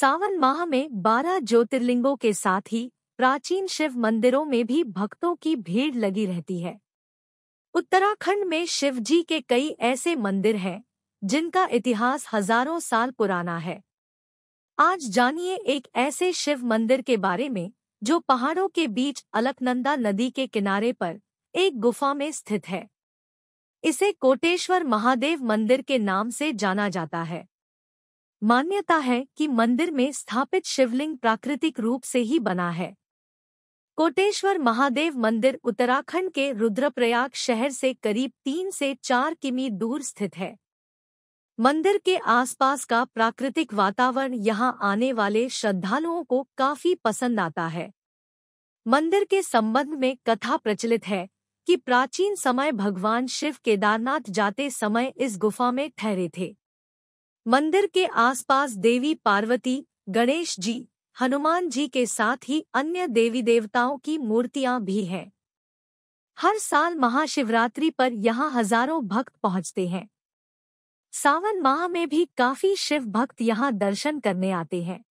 सावन माह में बारह ज्योतिर्लिंगों के साथ ही प्राचीन शिव मंदिरों में भी भक्तों की भीड़ लगी रहती है उत्तराखंड में शिव जी के कई ऐसे मंदिर हैं जिनका इतिहास हजारों साल पुराना है आज जानिए एक ऐसे शिव मंदिर के बारे में जो पहाड़ों के बीच अलकनंदा नदी के किनारे पर एक गुफा में स्थित है इसे कोटेश्वर महादेव मंदिर के नाम से जाना जाता है मान्यता है कि मंदिर में स्थापित शिवलिंग प्राकृतिक रूप से ही बना है कोटेश्वर महादेव मंदिर उत्तराखंड के रुद्रप्रयाग शहर से करीब तीन से चार किमी दूर स्थित है मंदिर के आसपास का प्राकृतिक वातावरण यहां आने वाले श्रद्धालुओं को काफी पसंद आता है मंदिर के संबंध में कथा प्रचलित है कि प्राचीन समय भगवान शिव केदारनाथ जाते समय इस गुफा में ठहरे थे मंदिर के आसपास देवी पार्वती गणेश जी हनुमान जी के साथ ही अन्य देवी देवताओं की मूर्तियां भी हैं हर साल महाशिवरात्रि पर यहां हजारों भक्त पहुंचते हैं सावन माह में भी काफी शिव भक्त यहां दर्शन करने आते हैं